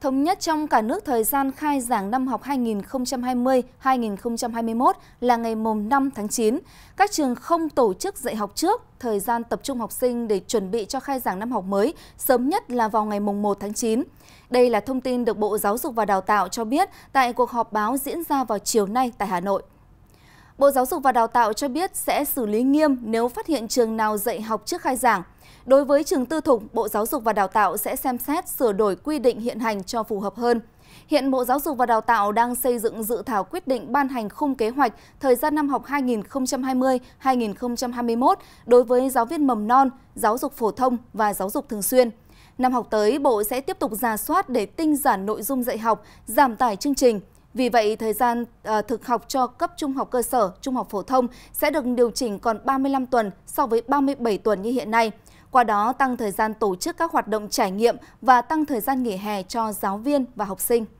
Thống nhất trong cả nước thời gian khai giảng năm học 2020-2021 là ngày mùng 5 tháng 9. Các trường không tổ chức dạy học trước, thời gian tập trung học sinh để chuẩn bị cho khai giảng năm học mới, sớm nhất là vào ngày mùng 1 tháng 9. Đây là thông tin được Bộ Giáo dục và Đào tạo cho biết tại cuộc họp báo diễn ra vào chiều nay tại Hà Nội. Bộ Giáo dục và Đào tạo cho biết sẽ xử lý nghiêm nếu phát hiện trường nào dạy học trước khai giảng. Đối với trường tư thục, Bộ Giáo dục và Đào tạo sẽ xem xét sửa đổi quy định hiện hành cho phù hợp hơn. Hiện Bộ Giáo dục và Đào tạo đang xây dựng dự thảo quyết định ban hành khung kế hoạch thời gian năm học 2020-2021 đối với giáo viên mầm non, giáo dục phổ thông và giáo dục thường xuyên. Năm học tới, Bộ sẽ tiếp tục ra soát để tinh giản nội dung dạy học, giảm tải chương trình, vì vậy, thời gian ờ, thực học cho cấp trung học cơ sở, trung học phổ thông sẽ được điều chỉnh còn 35 tuần so với 37 tuần như hiện nay. Qua đó tăng thời gian tổ chức các hoạt động trải nghiệm và tăng thời gian nghỉ hè cho giáo viên và học sinh.